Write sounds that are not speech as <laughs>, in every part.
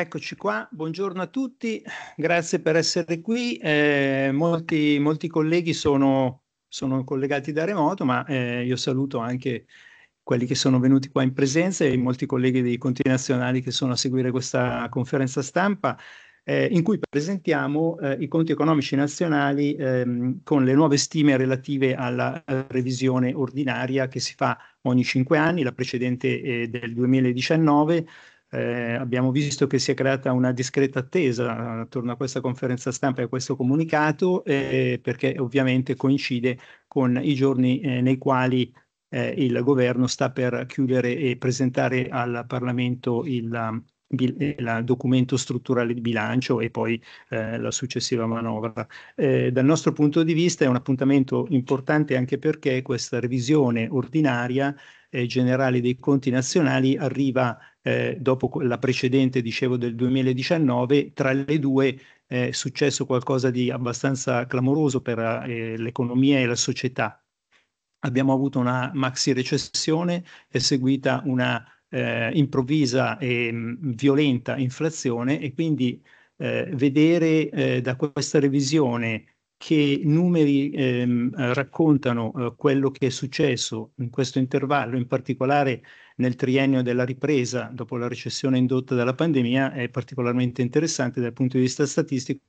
Eccoci qua, buongiorno a tutti, grazie per essere qui. Eh, molti, molti, colleghi sono, sono, collegati da remoto, ma eh, io saluto anche quelli che sono venuti qua in presenza e molti colleghi dei conti nazionali che sono a seguire questa conferenza stampa. Eh, in cui presentiamo eh, i conti economici nazionali ehm, con le nuove stime relative alla, eh, revisione ordinaria che si fa ogni cinque anni, la precedente eh, del 2019, eh, abbiamo visto che si è creata una discreta attesa eh, attorno a questa conferenza stampa e a questo comunicato, eh, perché ovviamente coincide con i giorni eh, nei quali eh, il governo sta per chiudere e presentare al Parlamento il, il eh, documento strutturale di bilancio e poi eh, la successiva manovra. Eh, dal nostro punto di vista è un appuntamento importante anche perché questa revisione ordinaria eh, generale dei conti nazionali arriva eh, dopo la precedente, dicevo, del 2019, tra le due eh, è successo qualcosa di abbastanza clamoroso per l'economia e la società. Abbiamo avuto una maxi recessione è seguita una eh, improvvisa e mh, mm, violenta inflazione e quindi eh, vedere eh, da questa revisione che numeri ehm, raccontano eh, quello che è successo in questo intervallo, in particolare nel triennio della ripresa dopo la recessione indotta dalla pandemia, è particolarmente interessante dal punto di vista statistico.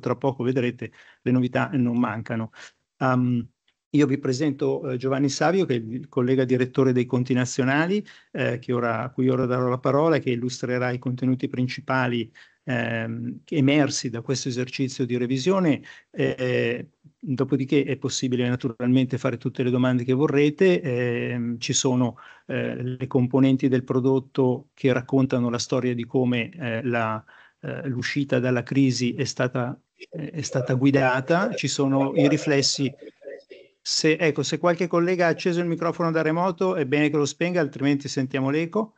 Tra poco vedrete, le novità non mancano. Um, io vi presento eh, Giovanni Savio, che è il collega direttore dei Conti Nazionali, eh, ora, a cui ora darò la parola, che illustrerà i contenuti principali ehm, emersi da questo esercizio di revisione. Eh, eh dopodiché è possibile naturalmente fare tutte le domande che vorrete. Ehm, ci sono eh, le componenti del prodotto che raccontano la storia di come eh, la, l'uscita dalla crisi è stata, è stata guidata, ci sono i riflessi se, ecco, se qualche collega ha acceso il microfono da remoto è bene che lo spenga, altrimenti sentiamo l'eco.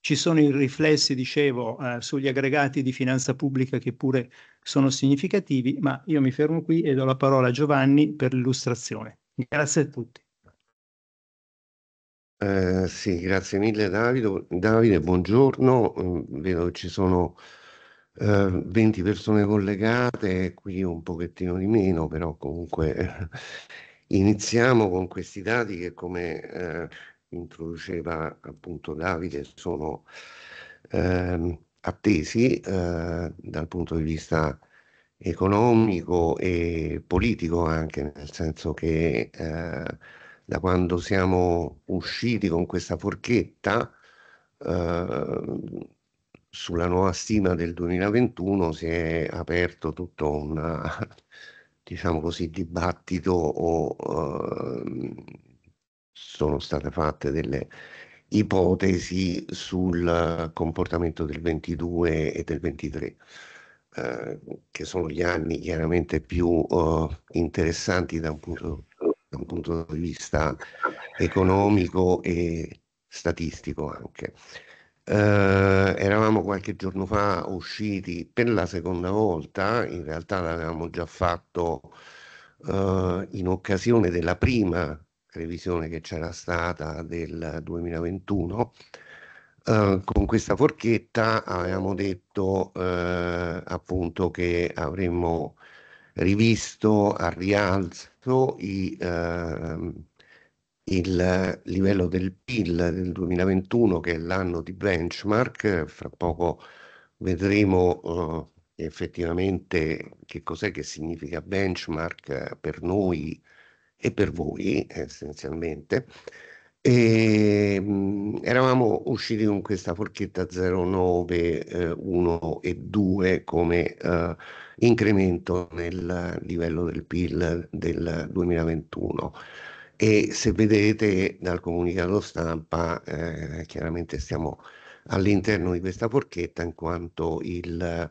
Ci sono i riflessi, dicevo, eh, sugli aggregati di finanza pubblica che pure sono significativi, ma io mi fermo qui e do la parola a Giovanni per l'illustrazione. Grazie a tutti. Eh, sì, grazie mille Davide, Davide buongiorno, mm, vedo che ci sono eh, 20 persone collegate, qui un pochettino di meno, però comunque eh, Iniziamo con questi dati che come eh, introduceva appunto Davide sono eh, attesi eh, dal punto di vista economico e politico anche, nel senso che eh, da quando siamo usciti con questa forchetta eh, sulla nuova stima del 2021 si è aperto tutto un diciamo così, dibattito o eh, sono state fatte delle ipotesi sul comportamento del 22 e del 23, eh, che sono gli anni chiaramente più eh, interessanti da un, punto, da un, punto, di vista economico e statistico anche. Eh, eravamo qualche giorno fa usciti per la seconda volta, in realtà l'avevamo già fatto eh, in occasione della prima revisione che c'era stata del 2021. Uh, eh, con questa forchetta avevamo detto uh, appunto che avremmo rivisto a rialzo i, ehm, il livello del PIL del 2021 che è l'anno di benchmark, fra poco vedremo eh, effettivamente che cos'è che significa benchmark per noi e per voi essenzialmente. E, mh, mm, eravamo usciti con questa forchetta 09, eh, 1 e 2 come eh, incremento nel livello del PIL del 2021 e se vedete dal comunicato stampa eh, chiaramente stiamo all'interno di questa forchetta in quanto il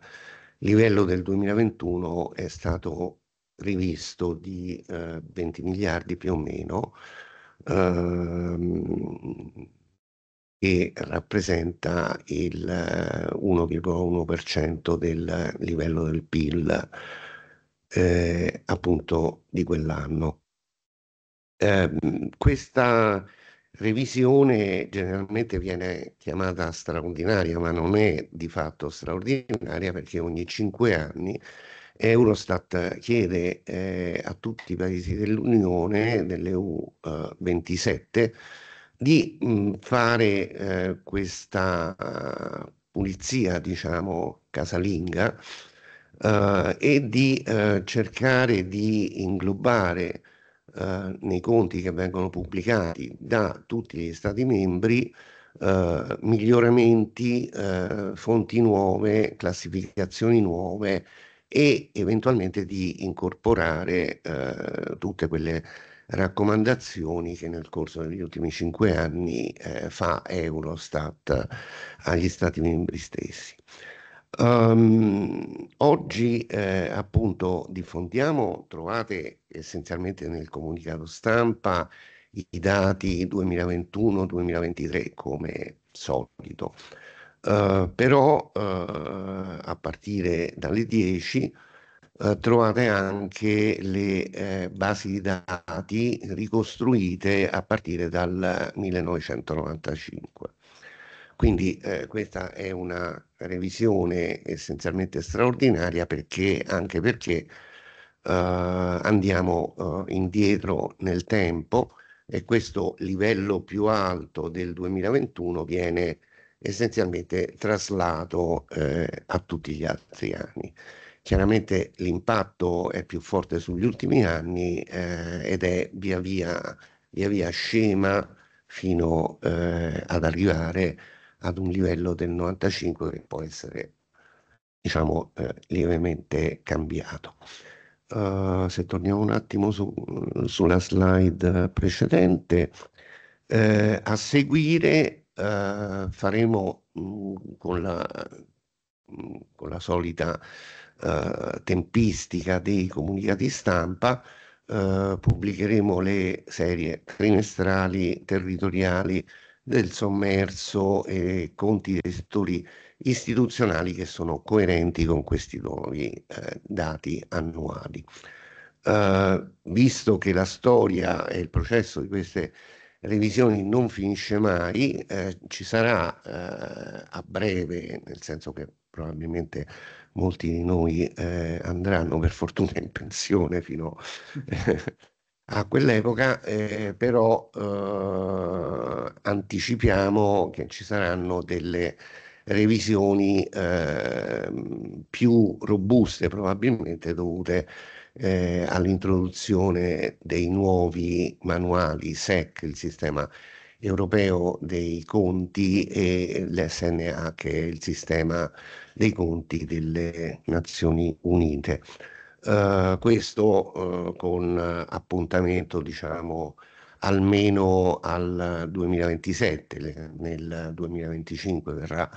livello del 2021 è stato rivisto di eh, 20 miliardi più o meno ehm, che rappresenta il 1,1% eh, del livello del PIL eh, appunto di quell'anno. Ehm, questa revisione generalmente viene chiamata straordinaria, ma non è di fatto straordinaria perché ogni cinque anni Eurostat chiede eh, a tutti i paesi dell'Unione, dell'EU eh, 27, di mh, mm, fare eh, questa uh, pulizia, diciamo, casalinga uh, e di uh, cercare di inglobare eh, nei conti che vengono pubblicati da tutti gli Stati membri eh, miglioramenti, eh, fonti nuove, classificazioni nuove e eventualmente di incorporare eh, tutte quelle raccomandazioni che nel corso degli ultimi cinque anni eh, fa Eurostat agli Stati membri stessi. Um, oggi eh, appunto diffondiamo, trovate essenzialmente nel comunicato stampa i dati 2021-2023 come solito, uh, però uh, a partire dalle 10 uh, eh, trovate anche le eh, basi di dati ricostruite a partire dal 1995. Quindi eh, questa è una revisione essenzialmente straordinaria perché, anche perché eh, andiamo eh, indietro nel tempo e questo livello più alto del 2021 viene essenzialmente traslato eh, a tutti gli altri anni. Chiaramente l'impatto è più forte sugli ultimi anni eh, ed è via via, via, via scema fino eh, ad arrivare a ad un livello del 95 che può essere diciamo eh, lievemente cambiato. Uh, se torniamo un attimo su, sulla slide precedente, eh, a seguire eh, faremo mh, mm, con, la, mh, mm, con, la, solita eh, tempistica dei comunicati stampa, eh, pubblicheremo le serie trimestrali territoriali del sommerso e conti dei settori istituzionali che sono coerenti con questi nuovi eh, dati annuali. Eh, visto che la storia e il processo di queste revisioni non finisce mai, eh, ci sarà eh, a breve, nel senso che probabilmente molti di noi eh, andranno per fortuna in pensione fino a <laughs> A quell'epoca eh, però eh, anticipiamo che ci saranno delle revisioni eh, più robuste probabilmente dovute eh, all'introduzione dei nuovi manuali SEC, il sistema europeo dei conti e l'SNA che è il sistema dei conti delle Nazioni Unite. Eh, questo uh, con eh, appuntamento diciamo almeno al 2027, le, nel 2025 verrà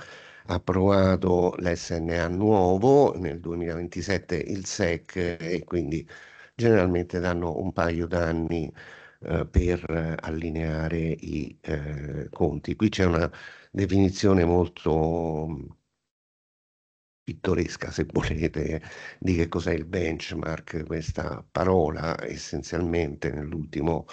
approvato l'SNA nuovo, nel 2027 il SEC e quindi generalmente danno un paio d'anni eh, per allineare i eh, conti. Qui c'è una definizione molto pittoresca, se volete, di che cos'è il benchmark, questa parola essenzialmente nell'ultimo,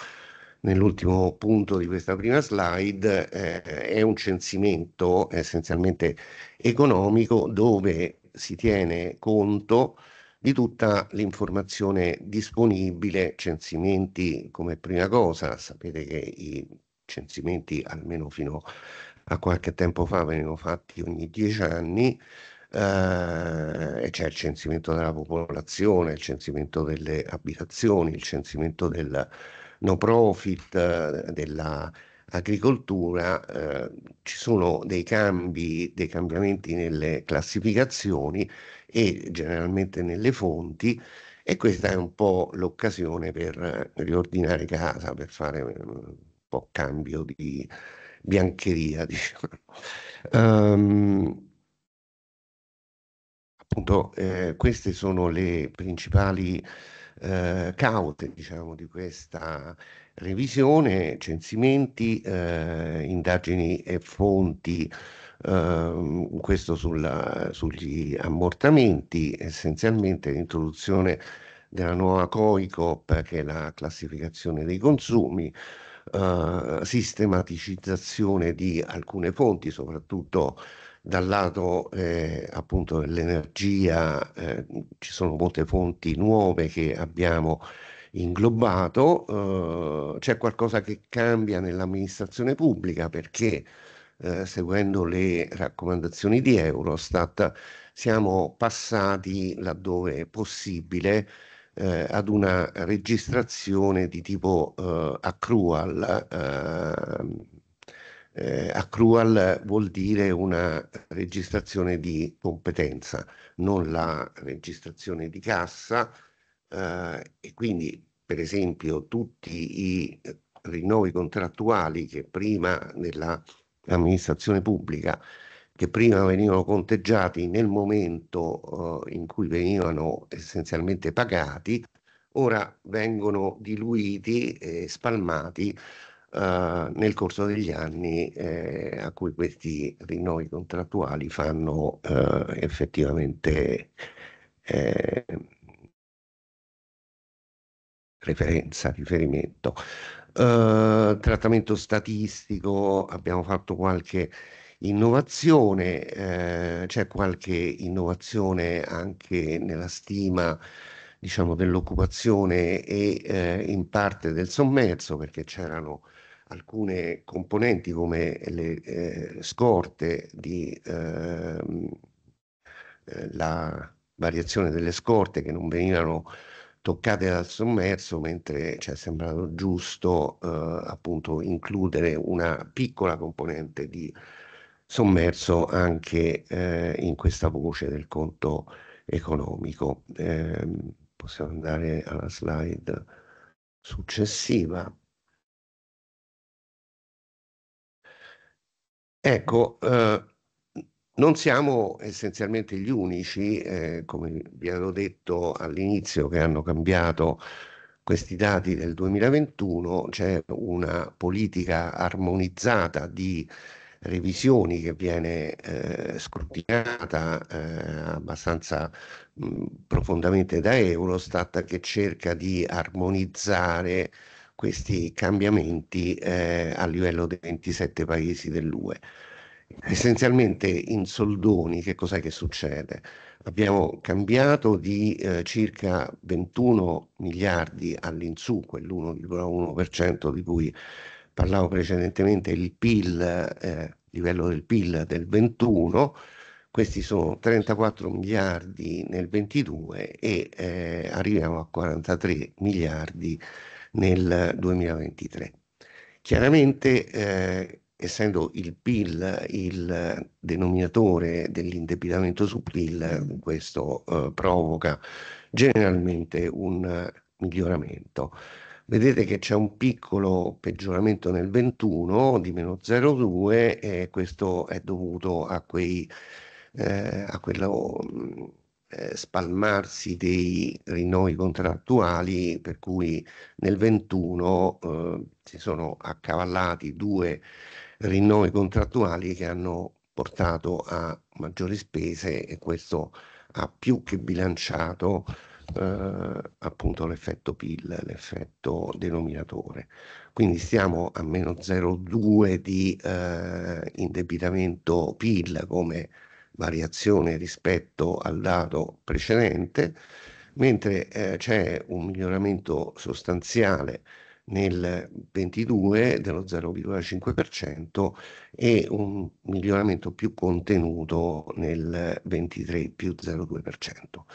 nell'ultimo punto di questa prima slide, eh, è un censimento essenzialmente economico dove si tiene conto di tutta l'informazione disponibile, censimenti come prima cosa, sapete che i censimenti almeno fino a qualche tempo fa venivano fatti ogni dieci anni, eh, e c'è il censimento della popolazione, il censimento delle abitazioni, il censimento del no profit, eh, dell'agricoltura, eh, ci sono dei cambi, dei cambiamenti nelle classificazioni e generalmente nelle fonti e questa è un po' l'occasione per riordinare casa, per fare eh, un po' cambio di biancheria, <laughs> diciamo. Um, appunto eh, queste sono le principali eh, caute diciamo, di questa revisione, censimenti, eh, indagini e fonti, ehm, questo sulla, sugli ammortamenti, essenzialmente l'introduzione della nuova COICOP che è la classificazione dei consumi, eh, sistematizzazione di alcune fonti, soprattutto dal lato eh, appunto dell'energia eh, ci sono molte fonti nuove che abbiamo inglobato, eh, c'è qualcosa che cambia nell'amministrazione pubblica perché eh, seguendo le raccomandazioni di Eurostat siamo passati laddove possibile eh, ad una registrazione di tipo eh, accrual ehm, eh, accrual vuol dire una registrazione di competenza, non la registrazione di cassa eh, e quindi per esempio tutti i rinnovi contrattuali che prima nell'amministrazione pubblica che prima venivano conteggiati nel momento eh, in cui venivano essenzialmente pagati, ora vengono diluiti e spalmati eh, nel corso degli anni eh, a cui questi rinnovi contrattuali fanno eh, effettivamente eh, referenza, riferimento. Eh, trattamento statistico, abbiamo fatto qualche innovazione, eh, c'è qualche innovazione anche nella stima diciamo, dell'occupazione e eh, in parte del sommerso perché c'erano alcune componenti come le eh, scorte di ehm, eh, la variazione delle scorte che non venivano toccate dal sommerso, mentre ci cioè, è sembrato giusto eh, appunto includere una piccola componente di sommerso anche eh, in questa voce del conto economico. Eh, possiamo andare alla slide successiva. Ecco, eh, non siamo essenzialmente gli unici, eh, come vi avevo detto all'inizio, che hanno cambiato questi dati del 2021, c'è una politica armonizzata di revisioni che viene eh, scrutinata eh, abbastanza mh, profondamente da Eurostat che cerca di armonizzare questi cambiamenti eh, a livello dei 27 paesi dell'UE. Essenzialmente in soldoni che cos'è che succede? Abbiamo cambiato di eh, circa 21 miliardi all'insù, quell'1,1% di cui parlavo precedentemente, il PIL, eh, livello del PIL del 21, questi sono 34 miliardi nel 22 e eh, arriviamo a 43 miliardi nel nel 2023. Chiaramente, eh, essendo il PIL il denominatore dell'indebitamento su PIL, questo eh, provoca generalmente un miglioramento. Vedete che c'è un piccolo peggioramento nel 21 di meno 0,2 e questo è dovuto a quei eh, a quello mm, eh, spalmarsi dei rinnovi contrattuali, per cui nel 21 eh, si sono accavallati due rinnovi contrattuali che hanno portato a maggiori spese e questo ha più che bilanciato eh, appunto l'effetto PIL, l'effetto denominatore. Quindi stiamo a meno 0,2 di eh, indebitamento PIL come variazione rispetto al dato precedente, mentre eh, c'è un miglioramento sostanziale nel 22 dello 0,5% e un miglioramento più contenuto nel 23 più 0,2%.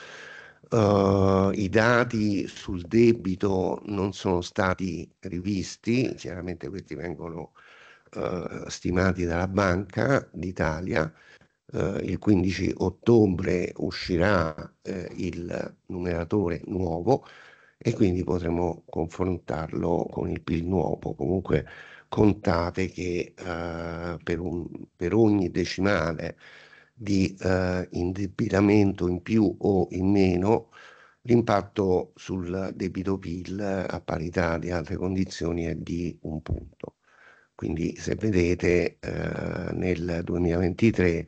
Uh, eh, I dati sul debito non sono stati rivisti, chiaramente questi vengono uh, stimati dalla Banca d'Italia, eh, il 15 ottobre uscirà eh, il numeratore nuovo e quindi potremo confrontarlo con il PIL nuovo. Comunque contate che eh, per, un, per, ogni decimale di eh, indebitamento in più o in meno l'impatto sul debito PIL a parità di altre condizioni è di un punto. Quindi se vedete eh, nel 2023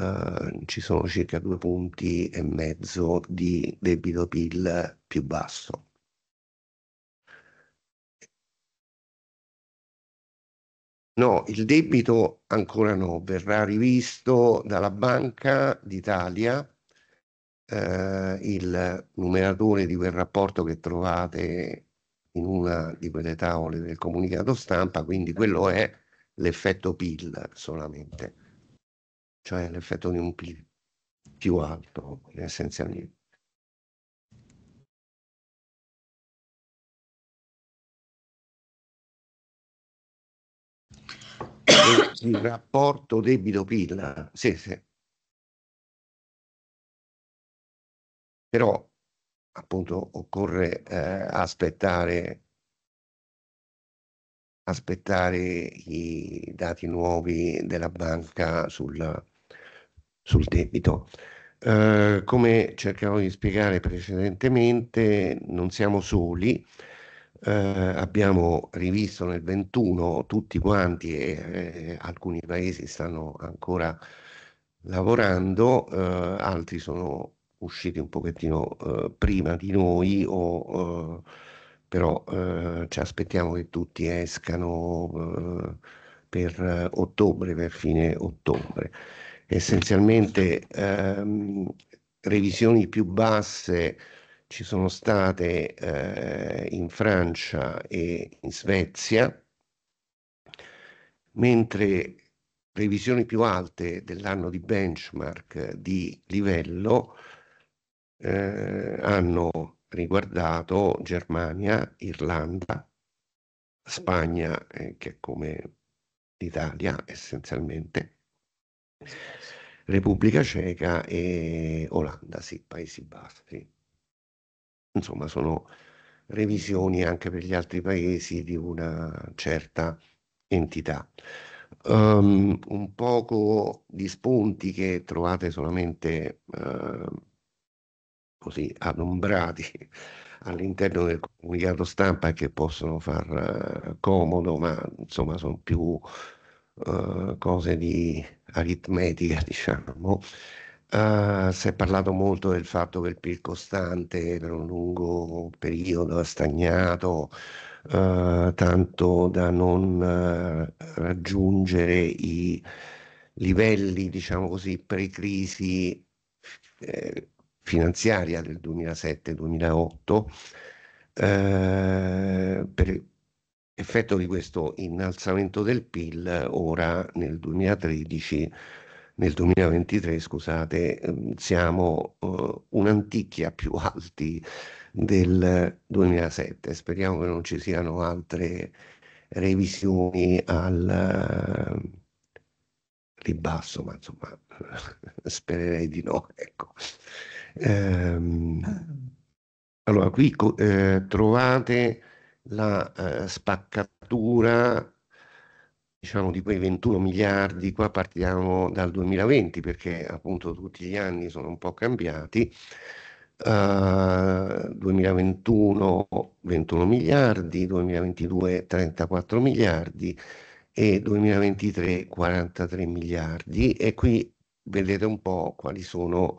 Ehm, ci sono circa due punti e mezzo di debito PIL più basso. No, il debito ancora no, verrà rivisto dalla Banca d'Italia, eh, il numeratore di quel rapporto che trovate in una di quelle tavole del comunicato stampa, quindi quello è l'effetto PIL solamente cioè l'effetto di un PIL più alto essenzialmente. Il rapporto debito-PIL, sì, sì. Però appunto occorre eh, aspettare aspettare i dati nuovi della banca sul, sul debito. Eh, come cercavo di spiegare precedentemente, non siamo soli, eh, abbiamo rivisto nel 21 tutti quanti e eh, alcuni paesi stanno ancora lavorando, eh, altri sono usciti un pochettino eh, prima di noi o eh, però eh, ci aspettiamo che tutti escano eh, per eh, ottobre, per fine ottobre. Essenzialmente ehm, revisioni più basse ci sono state eh, in Francia e in Svezia, mentre revisioni più alte dell'anno di benchmark di livello eh, hanno riguardato Germania, Irlanda, Spagna, eh, che è come l'Italia essenzialmente, Repubblica Ceca e Olanda, sì, Paesi Bassi. Insomma, sono revisioni anche per gli altri paesi di una certa entità. Um, un poco di spunti che trovate solamente uh, così adombrati all'interno del comunicato stampa che possono far eh, comodo, ma insomma sono più uh, cose di aritmetica, <laughs> diciamo. Uh, si è parlato molto del fatto che il PIL costante per un lungo periodo ha stagnato, uh, tanto da non raggiungere i livelli, diciamo così, pre-crisi eh, finanziaria del 2007-2008, eh, per effetto di questo innalzamento del PIL, ora nel 2013 nel 2023, scusate, ehm, siamo uh, un'antichia più alti del 2007. Speriamo che non ci siano altre revisioni al ribasso, ma insomma, <laughs> spererei di no, ecco. Ehm, allora, qui eh, trovate la eh, spaccatura diciamo di quei 21 miliardi, qua partiamo dal 2020 perché appunto tutti gli anni sono un po' cambiati, uh, 2021 21 miliardi, 2022 34 miliardi e 2023 43 miliardi e qui vedete un po' quali sono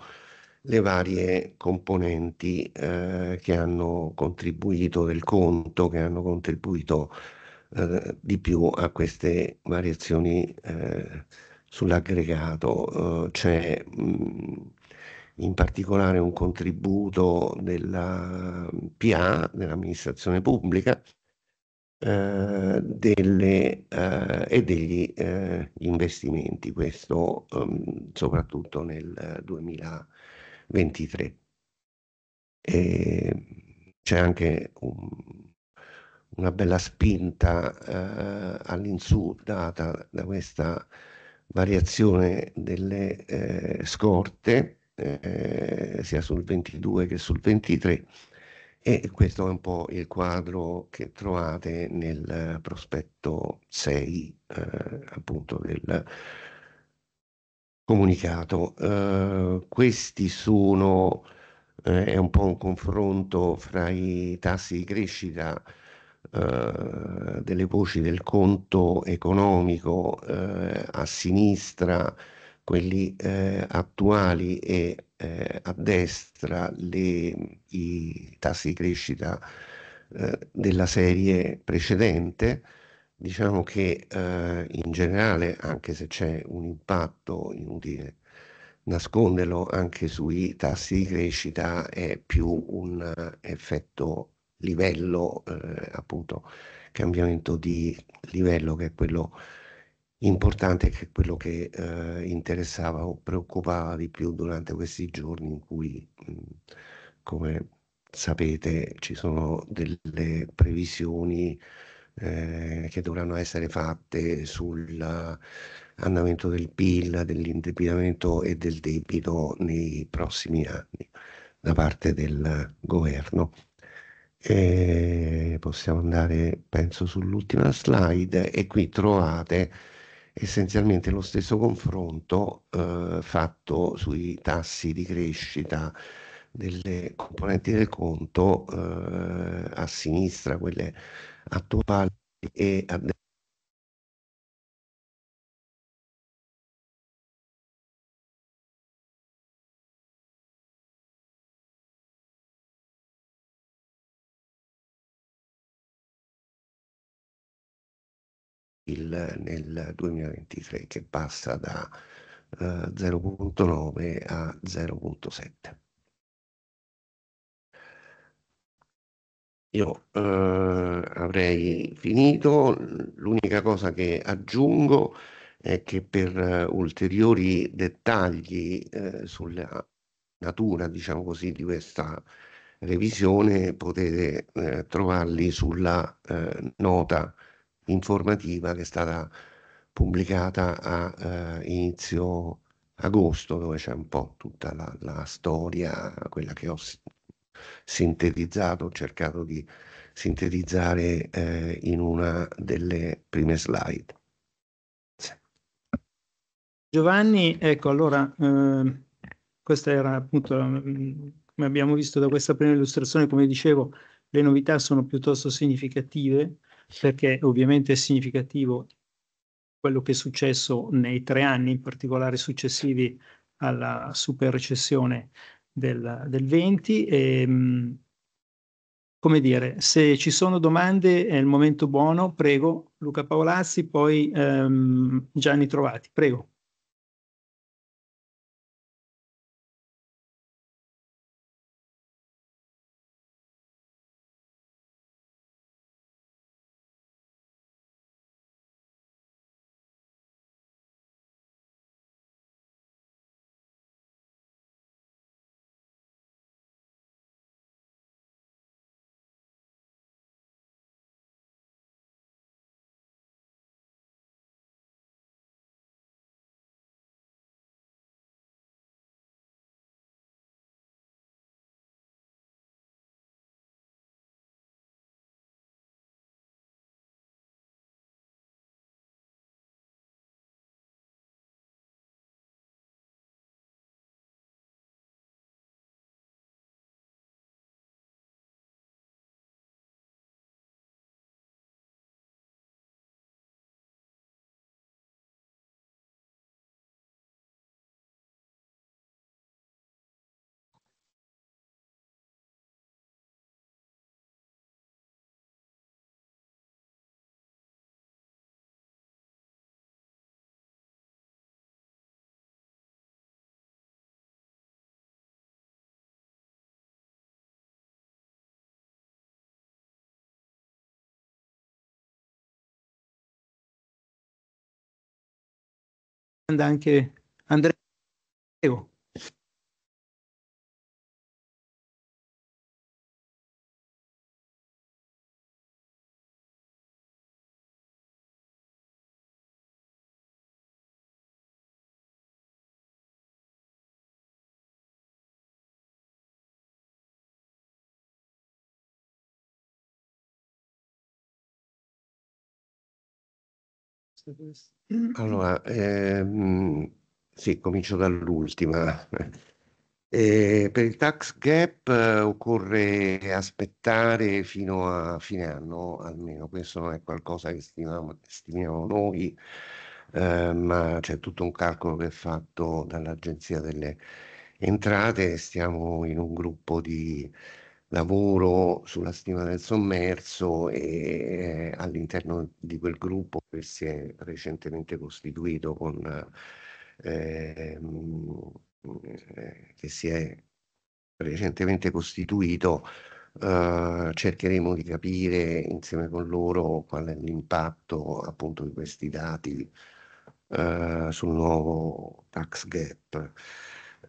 le varie componenti eh, che hanno contribuito del conto, che hanno contribuito eh, di più a queste variazioni eh, sull'aggregato. Eh, c'è mh, mm, in particolare un contributo della PA, dell'amministrazione pubblica, eh, delle, eh, e degli investimenti, questo um, soprattutto nel 2000. 23. E ehm, c'è anche un, una bella spinta eh, all'insù data da questa variazione delle eh, scorte eh, sia sul 22 che sul 23 e questo è un po' il quadro che trovate nel eh, prospetto 6 eh, appunto del comunicato. Eh, questi sono, eh, è un po' un confronto fra i tassi di crescita eh, delle voci del conto economico eh, a sinistra, quelli eh, attuali e eh, a destra le, i tassi di crescita della serie precedente Diciamo che eh, in generale, anche se c'è un impatto inutile nasconderlo anche sui tassi di crescita, è più un effetto livello, eh, appunto, cambiamento di livello che è quello importante che è quello che eh, interessava o preoccupava di più durante questi giorni in cui, mh, mm, come sapete, ci sono delle previsioni eh, che dovranno essere fatte sull'andamento del PIL, dell'indebitamento e del debito nei prossimi anni da parte del governo. E possiamo andare, penso, sull'ultima slide e qui trovate essenzialmente lo stesso confronto eh, fatto sui tassi di crescita delle componenti del conto eh, a sinistra, quelle attuali e a destra. nel 2023 che passa da uh, eh, 0.9 a 0.7. Io eh, avrei finito, l'unica cosa che aggiungo è che per eh, ulteriori dettagli eh, sulla natura, diciamo così, di questa revisione potete eh, trovarli sulla eh, nota informativa che è stata pubblicata a eh, inizio agosto, dove c'è un po' tutta la, la storia, quella che ho sintetizzato, ho cercato di sintetizzare eh, in una delle prime slide. Giovanni, ecco allora, eh, questa era appunto, mm, come abbiamo visto da questa prima illustrazione, come dicevo, le novità sono piuttosto significative perché ovviamente è significativo quello che è successo nei tre anni, in particolare successivi alla super recessione del, del 20 e, ehm, come dire, se ci sono domande è il momento buono, prego Luca Paolazzi, poi ehm, Gianni Trovati, prego. anche Andrea. Allora, ehm, sì, comincio dall'ultima. Eh, per il tax gap eh, occorre aspettare fino a fine anno, almeno questo non è qualcosa che stimiamo, stimiamo noi, eh, ma c'è tutto un calcolo che è fatto dall'Agenzia delle Entrate, stiamo in un gruppo di lavoro sulla stima del sommerso e eh, all'interno di quel gruppo che si è recentemente costituito con ehm, eh, che si è recentemente costituito eh, cercheremo di capire insieme con loro qual è l'impatto appunto di questi dati eh, sul nuovo tax gap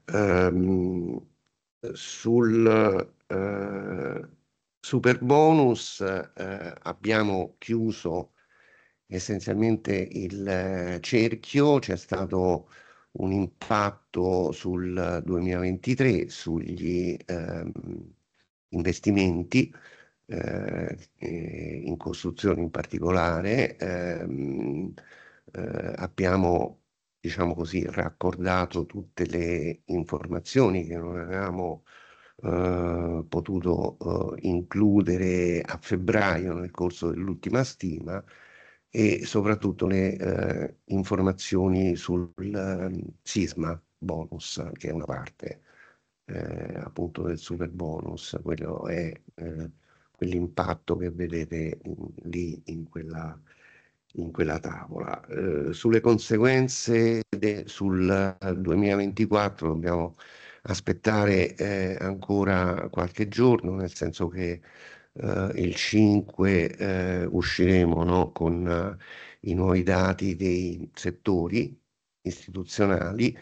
ehm, sul eh, super bonus eh, abbiamo chiuso essenzialmente il eh, cerchio, c'è stato un impatto sul 2023 sugli eh, investimenti eh, in costruzione in particolare. Ehm, eh, abbiamo diciamo così raccordato tutte le informazioni che non avevamo eh, potuto eh, includere a febbraio nel corso dell'ultima stima e soprattutto le eh, informazioni sul ehm, sisma bonus, che è una parte eh, appunto del super bonus, quello è eh, quell'impatto che vedete in, lì in quella, in quella tavola. Eh, sulle conseguenze de, sul 2024 eh, dobbiamo aspettare eh, ancora qualche giorno, nel senso che eh, il 5 eh, usciremo no, con eh, i nuovi dati dei settori istituzionali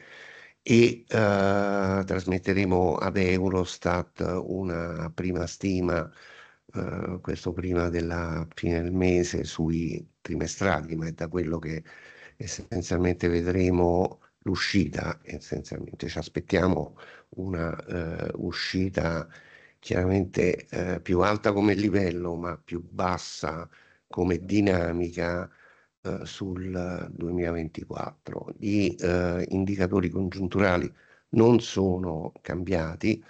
e eh, trasmetteremo ad Eurostat una prima stima Uh, questo prima della fine del mese sui trimestrali, ma è da quello che essenzialmente vedremo l'uscita, essenzialmente ci aspettiamo una eh, uscita chiaramente eh, più alta come livello ma più bassa come dinamica eh, sul 2024. Gli eh, indicatori congiunturali non sono cambiati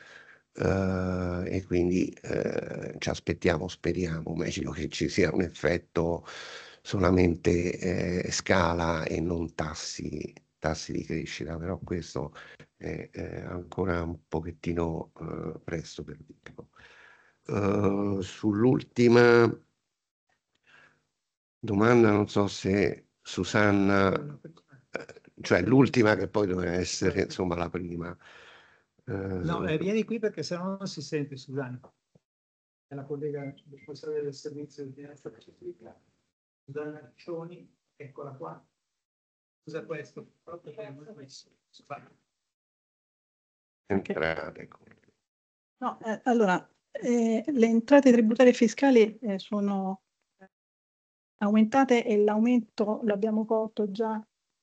eh, e quindi eh, ci aspettiamo, speriamo, meglio che ci sia un effetto solamente scala e non tassi tassi di crescita, però questo è, è ancora un pochettino eh, presto per dirlo. Uh, sull'ultima domanda, non so se Susanna, eh, cioè l'ultima che poi doveva essere insomma la prima. Uh, no, eh, eh, vieni qui perché sennò non si sente Susanna. È la collega responsabile del servizio di finanza pubblica, Susanna Riccioni, eccola qua. Scusa questo, proprio questo. Entrate. No, eh, allora, eh, le entrate tributarie fiscali eh, sono aumentate e l'aumento l'abbiamo colto già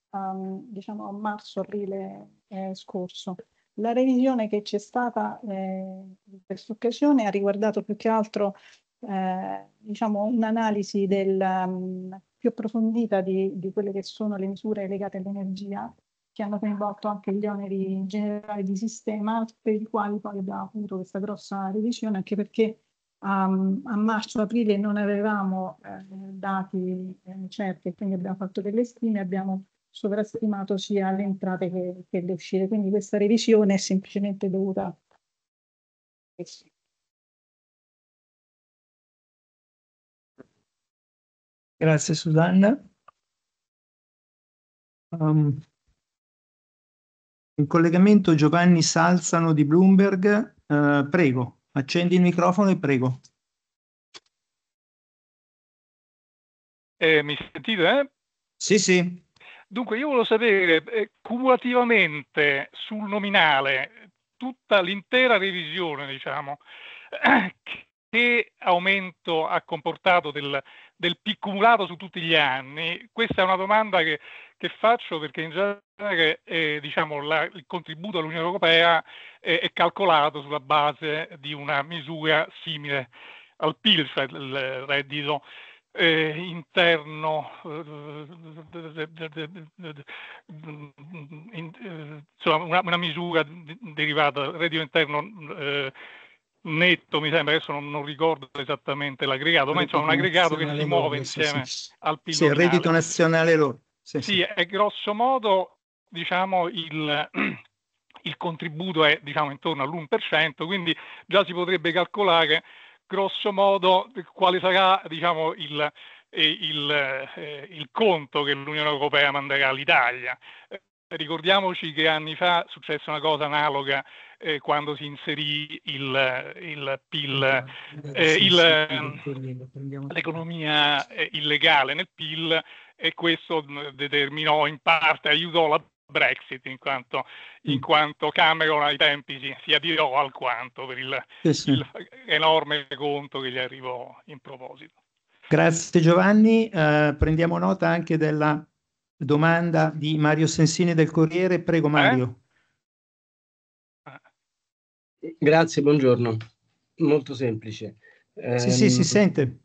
um, diciamo a marzo-aprile eh, scorso. La revisione che c'è stata eh, in questa occasione ha riguardato più che altro eh, diciamo, un'analisi del um, più approfondita di, di quelle che sono le misure legate all'energia, che hanno coinvolto anche gli oneri generali di sistema, per i quali poi abbiamo avuto questa grossa revisione, anche perché um, a marzo-aprile non avevamo eh, dati eh, certi, quindi abbiamo fatto delle stime, abbiamo sovrastimato sia le entrate che, che le uscite. Quindi questa revisione è semplicemente dovuta a questo. Grazie Susanna. Um, in collegamento Giovanni Salzano di Bloomberg, uh, prego, accendi il microfono e prego. Eh, mi sentite? Eh? Sì, sì. Dunque, io volevo sapere eh, cumulativamente sul nominale tutta l'intera revisione, diciamo, <clears throat> che aumento ha comportato del, del P cumulato su tutti gli anni? Questa è una domanda che, che faccio perché in genere eh, diciamo, la, il contributo all'Unione Europea eh, è calcolato sulla base di una misura simile al PIL, cioè il reddito eh, interno eh, in, eh, insomma una, una, misura derivata dal reddito interno eh, netto, mi sembra, adesso non, non ricordo esattamente l'aggregato, ma insomma un aggregato che si muove insieme sì, al PIL. Sì, il reddito nazionale loro. Sì, sì, sì, è grosso modo, diciamo, il, <clears throat> il contributo è diciamo, intorno all'1%, quindi già si potrebbe calcolare grosso modo quale sarà diciamo, il, eh, il, eh, il, conto che l'Unione Europea manderà all'Italia. Ricordiamoci che anni fa successe una cosa analoga eh, quando si inserì il, il PIL, eh, il, ehm, l'economia eh, illegale nel PIL e questo determinò in parte, aiutò la Brexit in quanto, in quanto Cameron ai tempi si, si adirò alquanto per il, sì, sì. il enorme conto che gli arrivò in proposito. Grazie Giovanni, eh, prendiamo nota anche della domanda di Mario Sensini del Corriere. Prego eh? Mario. Eh? Grazie, buongiorno. Molto semplice. Eh, sì, sì, si ehm, sente.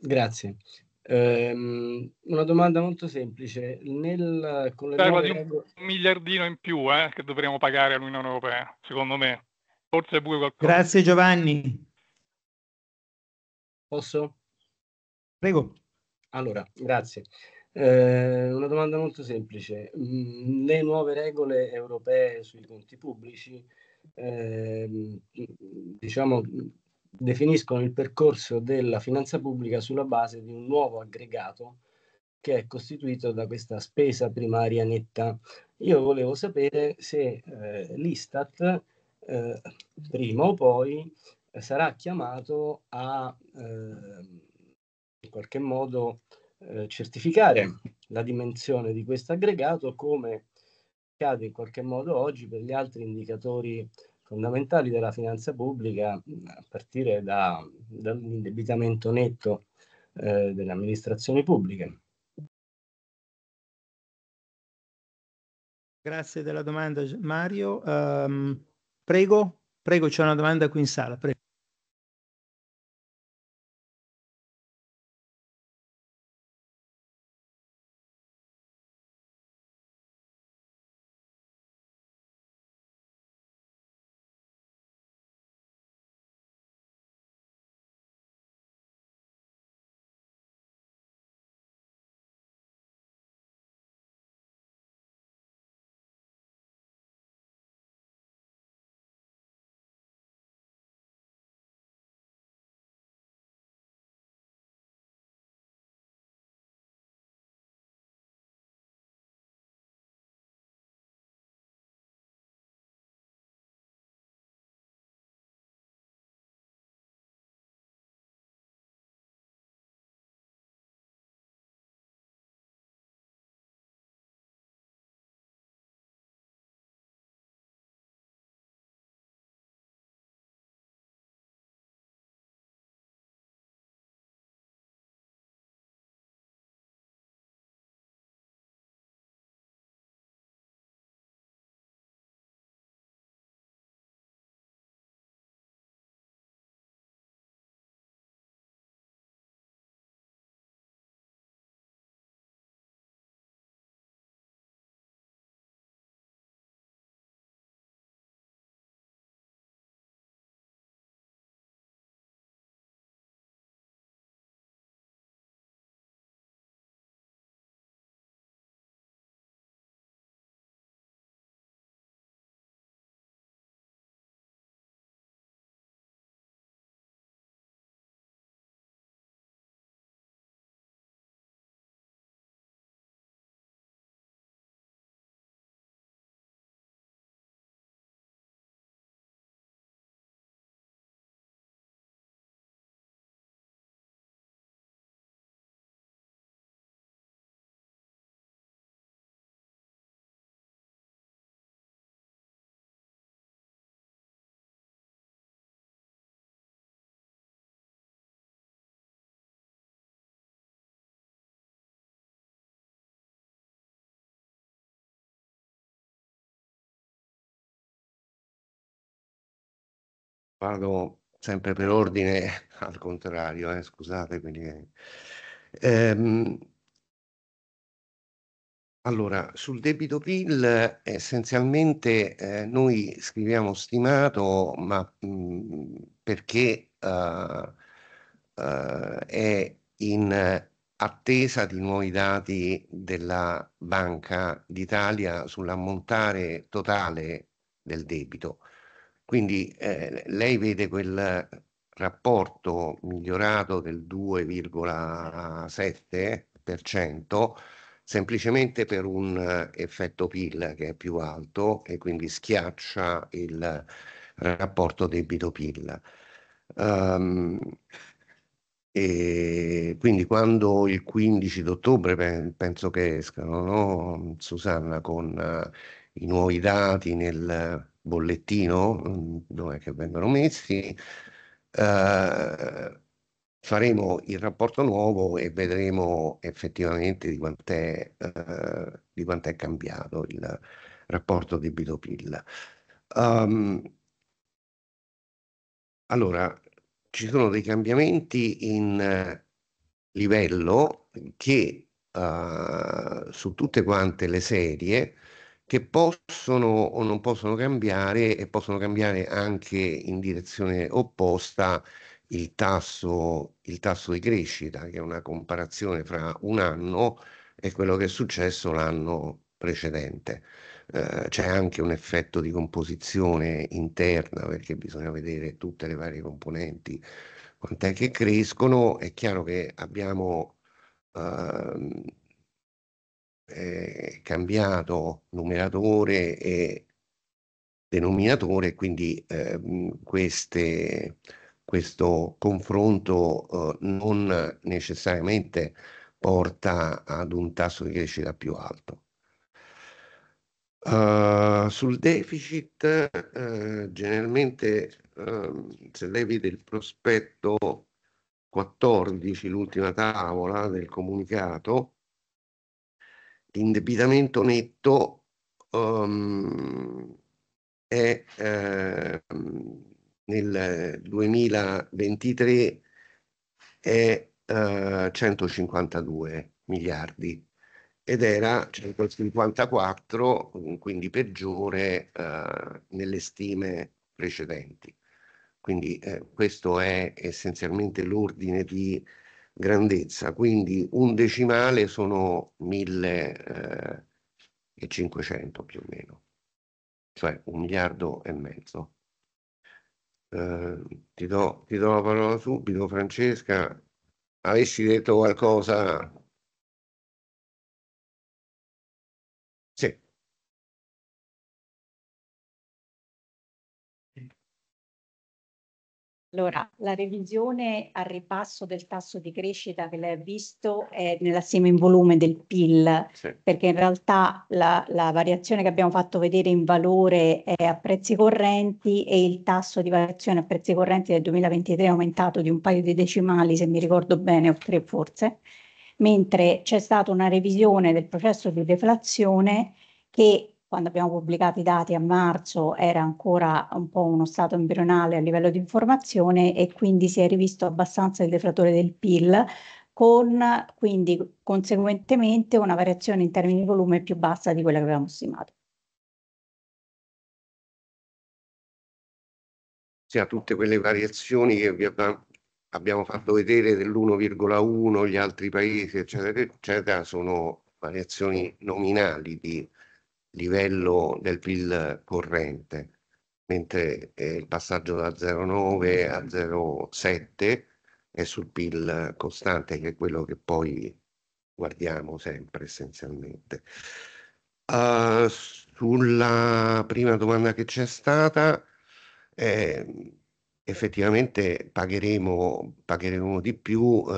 Grazie. Eh, una domanda molto semplice. Nel, con le Parla nuove... di un miliardino in più eh, che dovremmo pagare all'Unione Europea, secondo me. Forse pure qualcosa. Grazie Giovanni. Posso? Prego. Allora, grazie. Eh, una domanda molto semplice. Mm, le nuove regole europee sui conti pubblici, eh, diciamo, definiscono il percorso della finanza pubblica sulla base di un nuovo aggregato che è costituito da questa spesa primaria netta. Io volevo sapere se eh, l'Istat eh, prima o poi sarà chiamato a ehm, in qualche modo eh, certificare la dimensione di questo aggregato come accade in qualche modo oggi per gli altri indicatori fondamentali della finanza pubblica a partire da, dall'indebitamento netto eh, delle amministrazioni pubbliche. Grazie della domanda Mario. Um, prego, prego, c'è una domanda qui in sala. Prego. vado sempre per ordine <laughs> al contrario, eh, scusate. Quindi, ehm, allora, sul debito PIL essenzialmente eh, noi scriviamo stimato, ma mh, mhmm, perché uh, uh, è in attesa di nuovi dati della Banca d'Italia sull'ammontare totale del debito. Quindi eh, lei vede quel rapporto migliorato del 2,7% semplicemente per un eh, effetto PIL che è più alto e quindi schiaccia il rapporto debito-PIL. Um, ehm, e quindi quando il 15 d'ottobre penso che escano no? Susanna con eh, i nuovi dati nel bollettino, mm, dove vengono messi, eh, faremo il rapporto nuovo e vedremo effettivamente di quant'è, eh, di quant'è cambiato il rapporto debito-PIL. Um, allora, ci sono dei cambiamenti in eh, livello che uh, su tutte quante le serie che possono o non possono cambiare e possono cambiare anche in direzione opposta il tasso, il tasso di crescita, che è una comparazione fra un anno e quello che è successo l'anno precedente. Eh, c'è anche un effetto di composizione interna perché bisogna vedere tutte le varie componenti, quant'è che crescono. È chiaro che abbiamo eh, eh, cambiato numeratore e denominatore, quindi ehm, queste, questo confronto eh, non necessariamente porta ad un tasso di crescita più alto. Uh, sul deficit, uh, generalmente uh, se lei vede il prospetto 14, l'ultima tavola del comunicato, l'indebitamento netto um, è eh, nel 2023 è eh, 152 miliardi ed era 154, quindi peggiore eh, nelle stime precedenti. Quindi eh, questo è essenzialmente l'ordine di grandezza, quindi un decimale sono 1500 eh, più o meno, cioè un miliardo e mezzo. Eh, ti, do, ti do la parola subito, Francesca. Avessi detto qualcosa Allora, la revisione al ripasso del tasso di crescita che lei ha visto è nell'assieme in volume del PIL, sì. perché in realtà la, la, variazione che abbiamo fatto vedere in valore è a prezzi correnti e il tasso di variazione a prezzi correnti del 2023 è aumentato di un paio di decimali, se mi ricordo bene, o tre forse, mentre c'è stata una revisione del processo di deflazione che quando abbiamo pubblicato i dati a marzo era ancora un po' uno stato embrionale a livello di informazione e quindi si è rivisto abbastanza il deflatore del PIL con quindi conseguentemente una variazione in termini di volume più bassa di quella che avevamo stimato. Sì, a tutte quelle variazioni che vi abbiamo fatto vedere dell'1,1, gli altri paesi, eccetera, eccetera, sono variazioni nominali di livello del PIL corrente, mentre eh, il passaggio da 0,9 a 0,7 è sul PIL costante, che è quello che poi guardiamo sempre essenzialmente. Uh, sulla prima domanda che c'è stata, eh, effettivamente pagheremo, pagheremo, di più, eh,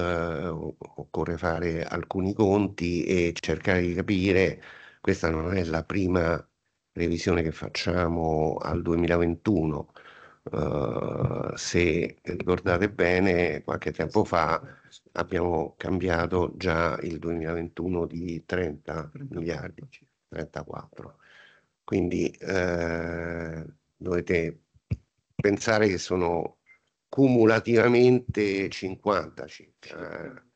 occorre fare alcuni conti e cercare di capire questa non è la prima revisione che facciamo al 2021. Uh, eh, se ricordate bene, qualche tempo fa abbiamo cambiato già il 2021 di 30 miliardi, 34. Quindi eh, dovete pensare che sono cumulativamente 50 circa. Eh.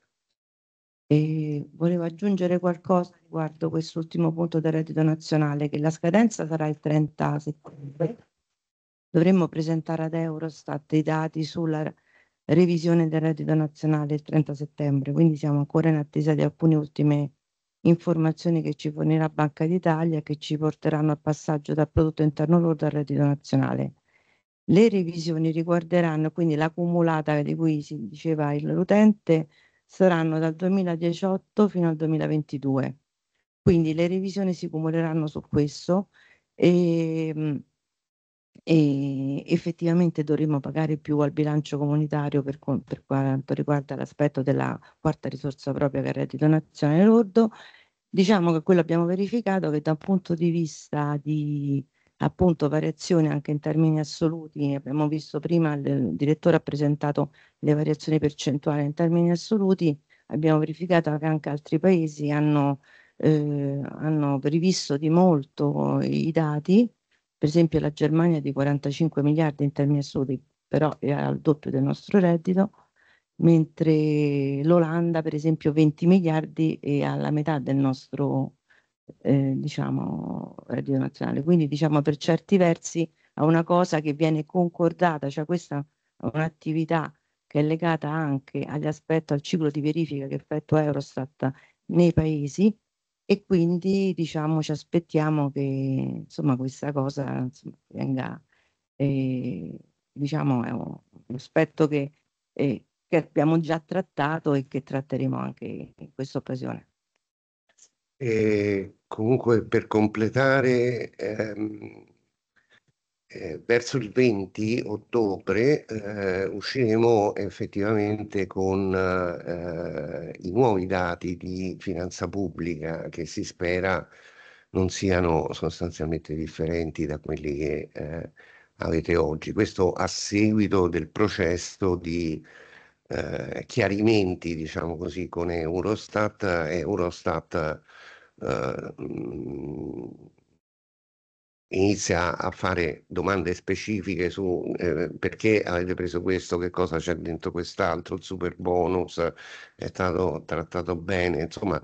E volevo aggiungere qualcosa riguardo quest'ultimo punto del reddito nazionale, che la scadenza sarà il 30 settembre. Dovremmo presentare ad Eurostat i dati sulla revisione del reddito nazionale il 30 settembre, quindi siamo ancora in attesa di alcune ultime informazioni che ci fornirà Banca d'Italia che ci porteranno al passaggio dal prodotto interno lordo al reddito nazionale. Le revisioni riguarderanno quindi l'accumulata di cui si diceva l'utente, saranno dal 2018 fino al 2022. Quindi le revisioni si cumuleranno su questo e, e effettivamente dovremo pagare più al bilancio comunitario per, per quanto riguarda l'aspetto della quarta risorsa propria che è il reddito nazionale lordo. Diciamo che quello abbiamo verificato che da un punto di vista di appunto variazioni anche in termini assoluti, abbiamo visto prima il direttore ha presentato le variazioni percentuali in termini assoluti, abbiamo verificato che anche altri paesi hanno, eh, hanno rivisto di molto i dati, per esempio la Germania di 45 miliardi in termini assoluti, però è al doppio del nostro reddito, mentre l'Olanda per esempio 20 miliardi è alla metà del nostro reddito. Eh, diciamo, Radio Nazionale. Quindi diciamo per certi versi a una cosa che viene concordata, cioè questa è un'attività che è legata anche agli aspetti, al ciclo di verifica che effettua Eurostat nei paesi e quindi diciamo ci aspettiamo che insomma questa cosa insomma, venga eh, diciamo è un aspetto che, eh, che abbiamo già trattato e che tratteremo anche in questa occasione. E comunque per completare, ehm, eh, verso il 20 ottobre eh, usciremo effettivamente con eh, i nuovi dati di finanza pubblica che si spera non siano sostanzialmente differenti da quelli che eh, avete oggi. Questo a seguito del processo di eh, chiarimenti, diciamo così, con Eurostat. Eurostat eh, inizia a fare domande specifiche su eh, perché avete preso questo, che cosa c'è dentro quest'altro, il super bonus è stato trattato bene, insomma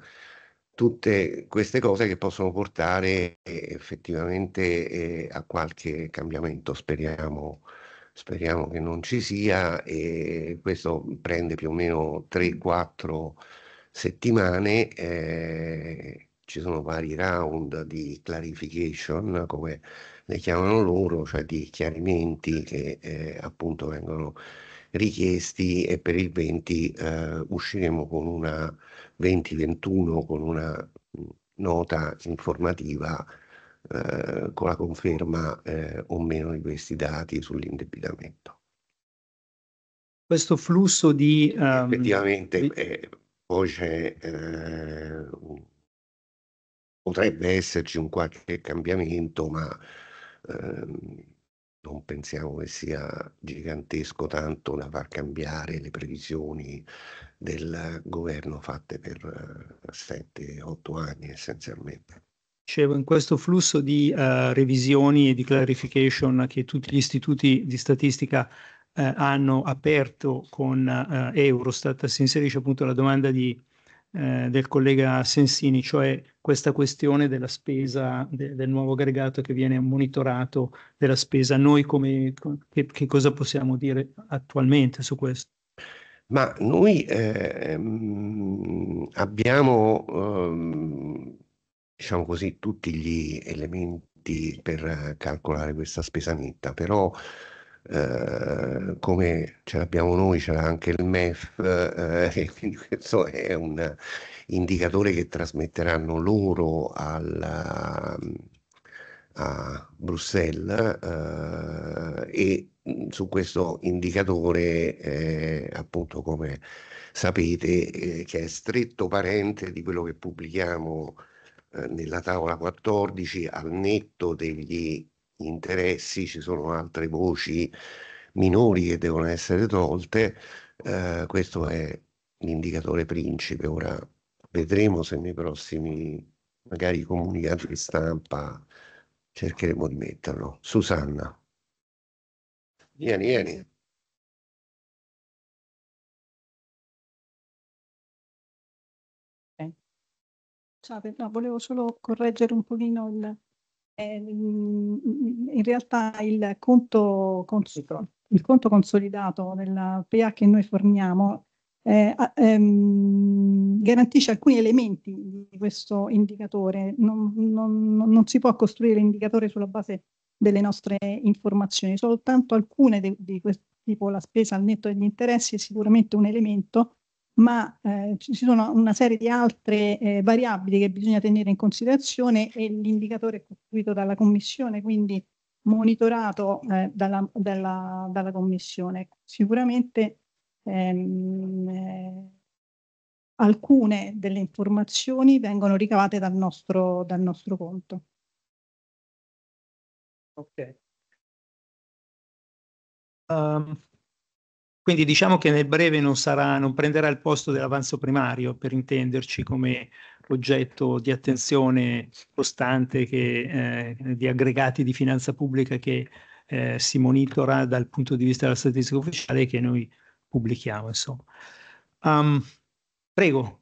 tutte queste cose che possono portare eh, effettivamente eh, a qualche cambiamento, speriamo, speriamo che non ci sia e questo prende più o meno 3-4 settimane. Eh, ci sono vari round di clarification, come le chiamano loro, cioè di chiarimenti che eh, appunto vengono richiesti e per il 20 eh, usciremo con una 2021 con una mm, nota informativa eh, con la conferma eh, o meno di questi dati sull'indebitamento. Questo flusso di... Um... Effettivamente di... Eh, poi c'è eh, un potrebbe esserci un qualche cambiamento, ma ehm, non pensiamo che sia gigantesco tanto da far cambiare le previsioni del governo fatte per 7-8 eh, anni essenzialmente. Dicevo, in questo flusso di uh, revisioni e di clarification che tutti gli istituti di statistica uh, hanno aperto con uh, Eurostat si inserisce appunto la domanda di eh, del collega Sensini, cioè questa questione della spesa de, del nuovo aggregato che viene monitorato, della spesa, noi come, che, che cosa possiamo dire attualmente su questo? Ma noi eh, abbiamo, eh, diciamo così, tutti gli elementi per calcolare questa spesa netta, però eh, come ce l'abbiamo noi, ce l'ha anche il MEF, eh, e eh, <laughs> quindi questo è un indicatore che trasmetteranno loro alla, a Bruxelles eh, e su questo indicatore, eh, appunto come sapete, che è stretto parente di quello che pubblichiamo nella tavola 14 al netto degli interessi, ci sono altre voci minori che devono essere tolte, eh, questo è l'indicatore principe. Ora vedremo se nei prossimi magari comunicati di stampa cercheremo di metterlo. Susanna. Vieni, vieni. Ciao, eh. No, volevo solo correggere un pochino il, Mm, in realtà il conto, il conto consolidato della PA che noi forniamo eh, ehm, garantisce alcuni elementi di questo indicatore. Non, non, non, si può costruire l'indicatore sulla base delle nostre informazioni, soltanto alcune di, di questo tipo, la spesa al netto degli interessi è sicuramente un elemento ma eh, ci sono una serie di altre eh, variabili che bisogna tenere in considerazione e l'indicatore è costruito dalla Commissione, quindi monitorato eh, dalla, dalla, dalla, Commissione. Sicuramente ehm, eh, alcune delle informazioni vengono ricavate dal nostro, dal nostro conto. Ok. Um, quindi diciamo che nel breve non, sarà, non prenderà il posto dell'avanzo primario, per intenderci, come oggetto di attenzione costante che, eh, di aggregati di finanza pubblica che eh, si monitora dal punto di vista della statistica ufficiale che noi pubblichiamo. Insomma. Um, prego,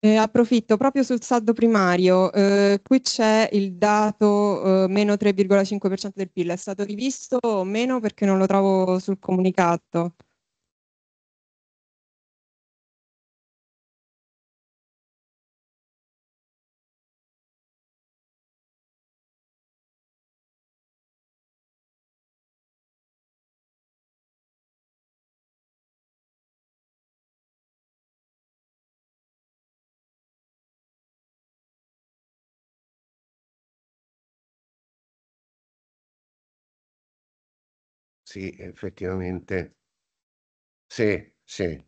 Eh, approfitto proprio sul saldo primario, eh, qui c'è il dato eh, meno 3,5% del PIL, è stato rivisto o meno perché non lo trovo sul comunicato? Sì, effettivamente. Sì, sì.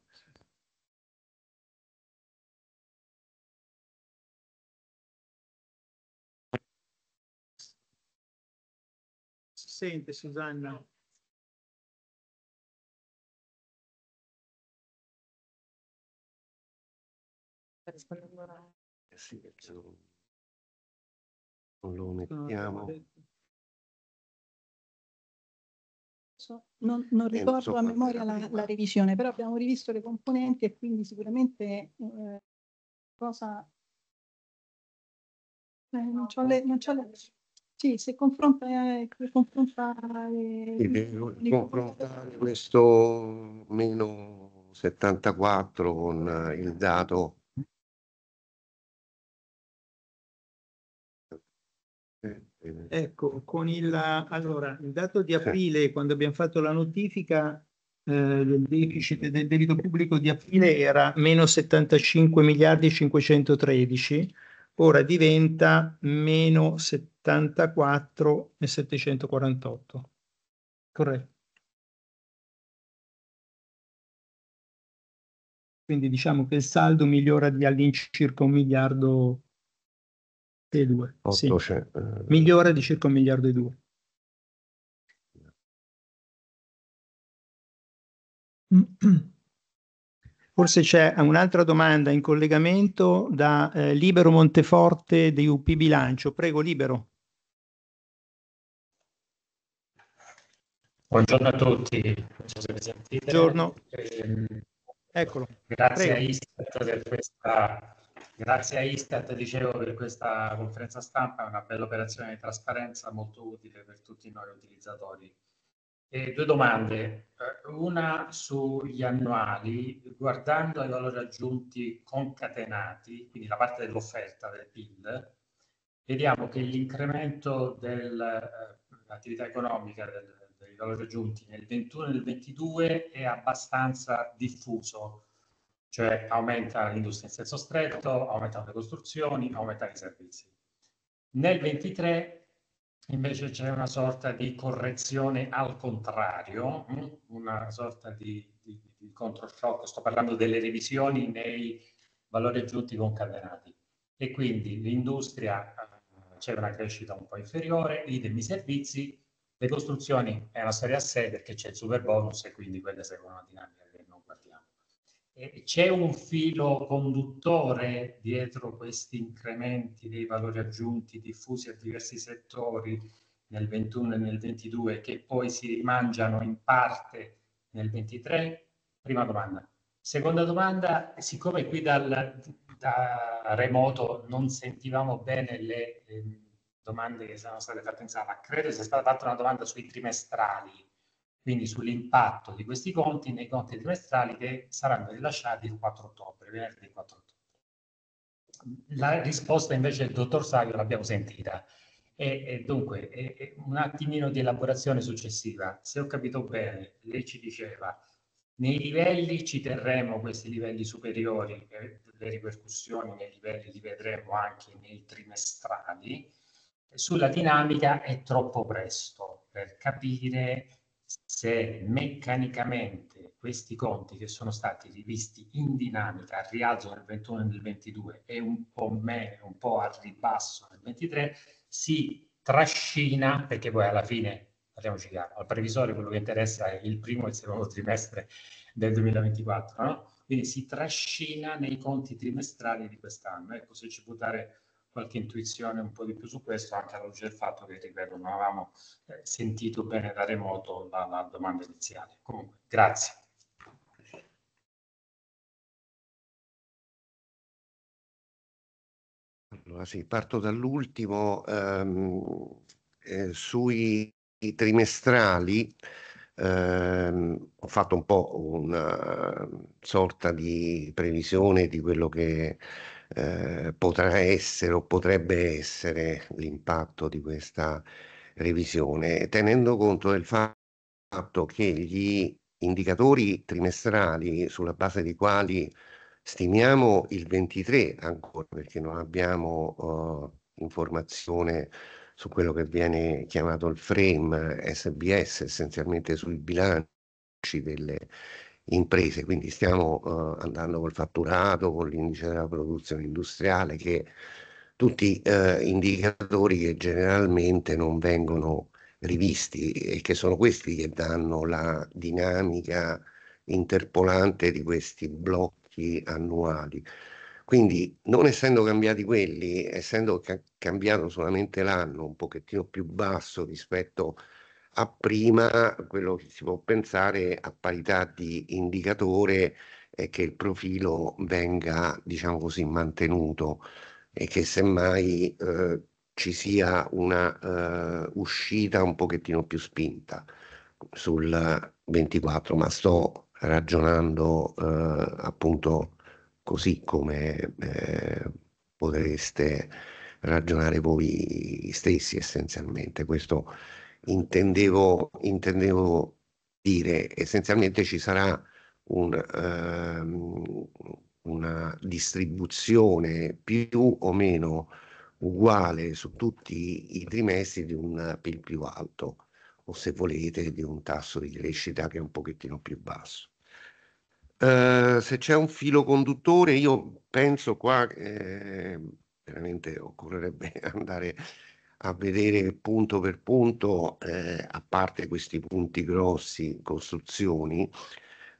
sente Susanna? Sì, lo mettiamo. adesso non, non eh, ricordo a memoria la, la, revisione, però abbiamo rivisto le componenti e quindi sicuramente eh, cosa... Eh, non c'ho le, non c'ho le... Sì, se confronta, eh, confrontare, eh, sì, confrontare questo meno 74 con eh, il dato eh, eh, ecco, con il, allora, il dato di aprile, sì. quando abbiamo fatto la notifica, eh, del deficit del debito pubblico di aprile era meno 75 miliardi 513, ora diventa meno 74 e 748. Corretto. Quindi diciamo che il saldo migliora di all'incirca un miliardo e due. 800, sì. eh, Migliore di circa un miliardo e due. <clears throat> Forse c'è un'altra domanda in collegamento da eh, Libero Monteforte di UP Bilancio. Prego, Libero. Buongiorno a tutti. Buongiorno. Ehm, Eccolo. Grazie Prego. a Istat per questa Grazie a Istat, dicevo, per questa conferenza stampa, è una bella operazione di trasparenza molto utile per tutti noi utilizzatori. E due domande, eh, una sugli annuali, guardando ai valori aggiunti concatenati, quindi la parte dell'offerta del PIL, vediamo che l'incremento eh, dell'attività economica del, dei valori aggiunti nel 21 e nel 22 è abbastanza diffuso cioè aumenta l'industria in senso stretto, aumentano le costruzioni, aumentano i servizi. Nel 23 invece c'è una sorta di correzione al contrario, mm? una sorta di, di, di controshock, sto parlando delle revisioni nei valori aggiunti concatenati e quindi l'industria eh, c'è una crescita un po' inferiore, idem i servizi, le costruzioni è una serie a sé perché c'è il super bonus e quindi quelle seguono una dinamica che non guardiamo c'è un filo conduttore dietro questi incrementi dei valori aggiunti diffusi a diversi settori nel 21 e nel 22 che poi si rimangiano in parte nel 23? Prima domanda. Seconda domanda, siccome qui dal, da remoto non sentivamo bene le eh, domande che sono state fatte in sala, credo sia stata fatta una domanda sui trimestrali quindi sull'impatto di questi conti nei conti trimestrali che saranno rilasciati il 4 ottobre, venerdì 4 ottobre. La risposta invece del dottor Savio l'abbiamo sentita. E, e dunque, e, e un attimino di elaborazione successiva. Se ho capito bene, lei ci diceva, nei livelli ci terremo questi livelli superiori, eh, le ripercussioni nei livelli li vedremo anche nei trimestrali. Sulla dinamica è troppo presto per capire se meccanicamente questi conti che sono stati rivisti in dinamica al rialzo nel 21 e nel 22 e un po' meno, un po' al ribasso nel 23, si trascina, perché poi alla fine, parliamoci chiaro, al previsore quello che interessa è il primo e il secondo trimestre del 2024, no? quindi si trascina nei conti trimestrali di quest'anno. Ecco, se ci può dare qualche intuizione un po' di più su questo, anche alla luce del fatto che, ripeto, non avevamo eh, sentito bene da remoto la, la domanda iniziale. Comunque, grazie. Allora sì, parto dall'ultimo. Ehm, eh, sui trimestrali, ehm, ho fatto un po' una sorta di previsione di quello che eh, potrà essere o potrebbe essere l'impatto di questa revisione, tenendo conto del fatto che gli indicatori trimestrali sulla base dei quali stimiamo il 23 ancora perché non abbiamo uh, informazione su quello che viene chiamato il frame SBS, essenzialmente sui bilanci delle imprese, quindi stiamo eh, andando col fatturato, con l'indice della produzione industriale, che tutti eh, indicatori che generalmente non vengono rivisti e che sono questi che danno la dinamica interpolante di questi blocchi annuali. Quindi, non essendo cambiati quelli, essendo ca- cambiato solamente l'anno un pochettino più basso rispetto a prima, quello che si può pensare a parità di indicatore è che il profilo venga, diciamo così, mantenuto e che semmai eh, ci sia una eh, uscita un pochettino più spinta sul 24, ma sto ragionando eh, appunto così come eh, potreste ragionare voi stessi essenzialmente. Questo intendevo, intendevo dire, essenzialmente ci sarà un, ehm, una distribuzione più o meno uguale su tutti i trimestri di un PIL più alto o se volete di un tasso di crescita che è un pochettino più basso. Ehm, se c'è un filo conduttore, io penso qua eh, veramente occorrerebbe <laughs> andare a vedere punto per punto, eh, a parte questi punti grossi, costruzioni,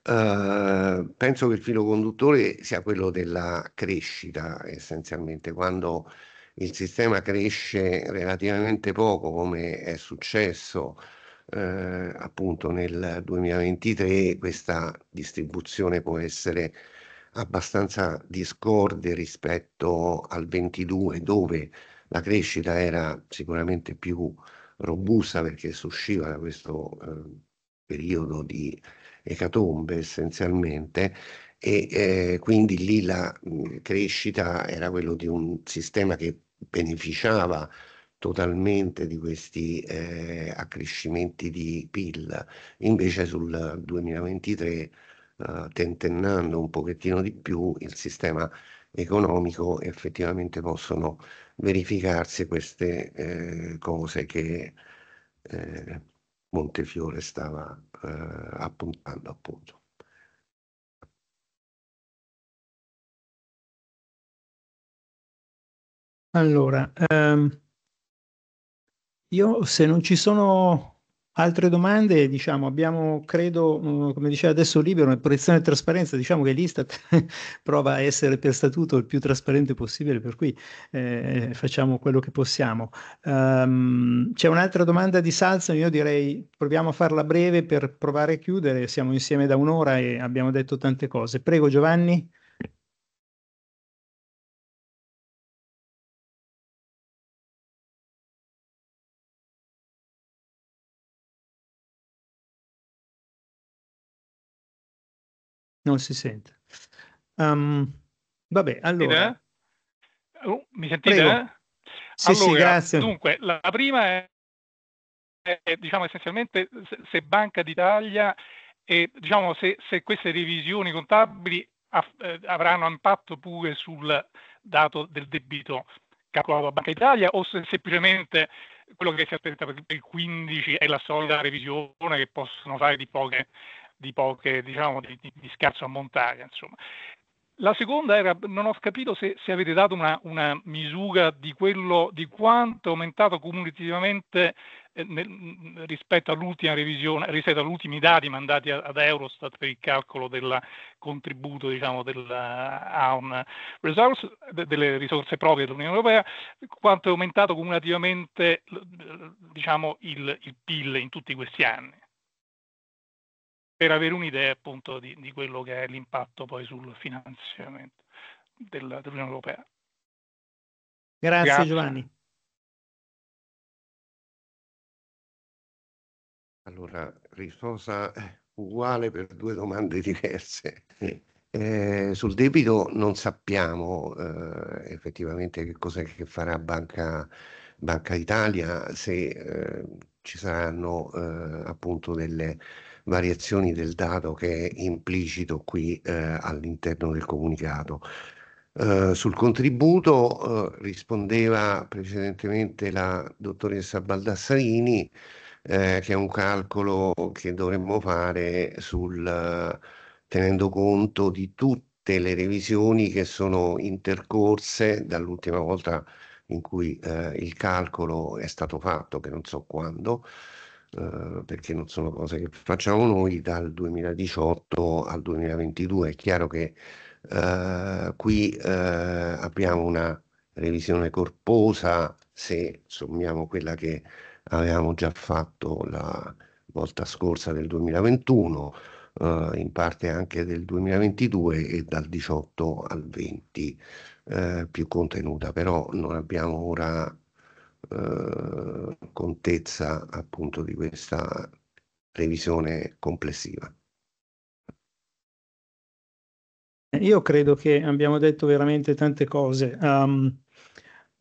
uh, penso che il filo conduttore sia quello della crescita essenzialmente, quando il sistema cresce relativamente poco come è successo eh, appunto nel 2023 questa distribuzione può essere abbastanza discorde rispetto al 22 dove la crescita era sicuramente più robusta perché si usciva da questo eh, periodo di ecatombe essenzialmente e eh, quindi lì la mh, mm, crescita era quello di un sistema che beneficiava totalmente di questi eh, accrescimenti di PIL, invece sul 2023 eh, tentennando un pochettino di più il sistema economico effettivamente possono verificarsi queste eh, cose che eh, Montefiore stava eh, appuntando appunto. Allora, um... Io se non ci sono altre domande, diciamo, abbiamo, credo, mm, come diceva adesso Libero, una protezione di trasparenza, diciamo che l'Istat <laughs> prova a essere per statuto il più trasparente possibile, per cui eh, facciamo quello che possiamo. Um, c'è un'altra domanda di Salzan, io direi proviamo a farla breve per provare a chiudere, siamo insieme da un'ora e abbiamo detto tante cose. Prego Giovanni. Non si sente. Um, vabbè, allora. Oh, mi sentite? Prego. Sì, allora, sì, grazie. Dunque, la prima è, è diciamo, essenzialmente se, Banca d'Italia e diciamo, se, se queste revisioni contabili a, eh, avranno impatto pure sul dato del debito calcolato da Banca d'Italia o se semplicemente quello che si aspetta per il 15 è la solida revisione che possono fare di poche di, poche, diciamo, di, di, di scarso ammontare. Insomma. La seconda era, non ho capito se, se avete dato una, una misura di, quello, di quanto è aumentato cumulativamente eh, nel, rispetto all'ultima revisione, rispetto agli ultimi dati mandati ad Eurostat per il calcolo del contributo diciamo, della, a un resource, delle risorse proprie dell'Unione Europea, quanto è aumentato cumulativamente diciamo, il, il PIL in tutti questi anni per avere un'idea appunto di, di quello che è l'impatto poi sul finanziamento della, dell'Unione Europea. Grazie, Grazie. Giovanni. Allora, risposta uguale per due domande diverse. Eh, sul debito non sappiamo eh, effettivamente che cosa che farà Banca, Banca Italia, se eh, ci saranno eh, appunto delle variazioni del dato che è implicito qui eh, all'interno del comunicato. Eh, sul contributo eh, rispondeva precedentemente la dottoressa Baldassarini, eh, che è un calcolo che dovremmo fare sul, tenendo conto di tutte le revisioni che sono intercorse dall'ultima volta in cui eh, il calcolo è stato fatto, che non so quando, eh, perché non sono cose che facciamo noi, dal 2018 al 2022. È chiaro che eh, qui eh, abbiamo una revisione corposa, se sommiamo quella che avevamo già fatto la volta scorsa del 2021, Uh, eh, in parte anche del 2022 e dal 18 al 20 uh, più contenuta, però non abbiamo ora eh, contezza appunto di questa revisione complessiva. Io credo che abbiamo detto veramente tante cose. Um,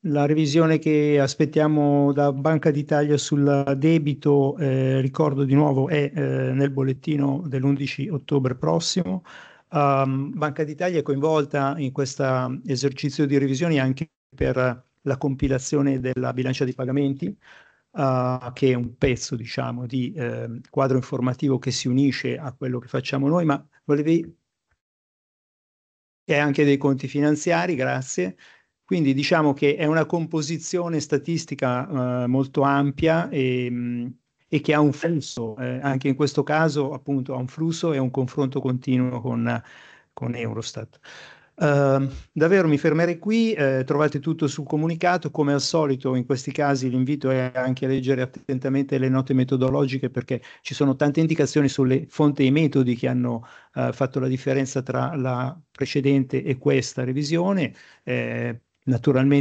la revisione che aspettiamo da Banca d'Italia sul debito, eh, ricordo di nuovo, è eh, nel bollettino dell'11 ottobre prossimo. Um, Banca d'Italia è coinvolta in questo esercizio di revisioni anche per la compilazione della bilancia di pagamenti, Uh, che è un pezzo diciamo di eh, quadro informativo che si unisce a quello che facciamo noi ma volevi e anche dei conti finanziari grazie quindi diciamo che è una composizione statistica eh, molto ampia e, e, che ha un flusso eh, anche in questo caso appunto ha un flusso e un confronto continuo con, con Eurostat Ehm, davvero mi fermerei qui, eh, trovate tutto sul comunicato, come al solito in questi casi l'invito è anche a leggere attentamente le note metodologiche perché ci sono tante indicazioni sulle fonti e i metodi che hanno uh, fatto la differenza tra la precedente e questa revisione. Eh, naturalmente